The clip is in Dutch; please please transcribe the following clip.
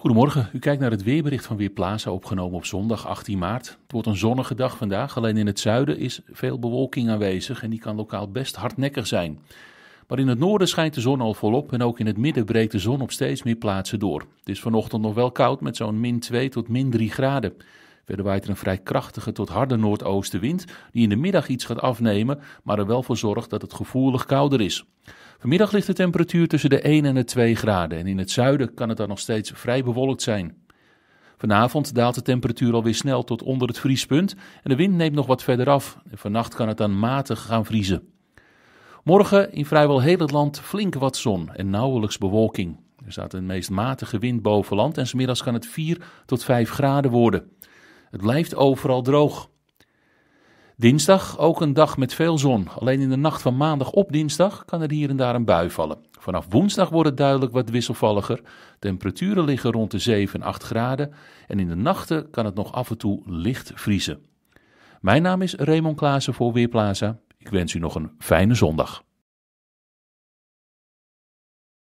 Goedemorgen, u kijkt naar het weerbericht van Weerplaza, opgenomen op zondag 18 maart. Het wordt een zonnige dag vandaag, alleen in het zuiden is veel bewolking aanwezig en die kan lokaal best hardnekkig zijn. Maar in het noorden schijnt de zon al volop en ook in het midden breekt de zon op steeds meer plaatsen door. Het is vanochtend nog wel koud met zo'n min 2 tot min 3 graden. Verder waait er een vrij krachtige tot harde noordoostenwind, die in de middag iets gaat afnemen, maar er wel voor zorgt dat het gevoelig kouder is. Vanmiddag ligt de temperatuur tussen de 1 en de 2 graden en in het zuiden kan het dan nog steeds vrij bewolkt zijn. Vanavond daalt de temperatuur alweer snel tot onder het vriespunt en de wind neemt nog wat verder af. vannacht kan het dan matig gaan vriezen. Morgen in vrijwel heel het land flink wat zon en nauwelijks bewolking. Er staat een meest matige wind boven land en smiddags kan het 4 tot 5 graden worden. Het blijft overal droog. Dinsdag ook een dag met veel zon. Alleen in de nacht van maandag op dinsdag kan er hier en daar een bui vallen. Vanaf woensdag wordt het duidelijk wat wisselvalliger. Temperaturen liggen rond de 7 en 8 graden. En in de nachten kan het nog af en toe licht vriezen. Mijn naam is Raymond Klaassen voor Weerplaza. Ik wens u nog een fijne zondag.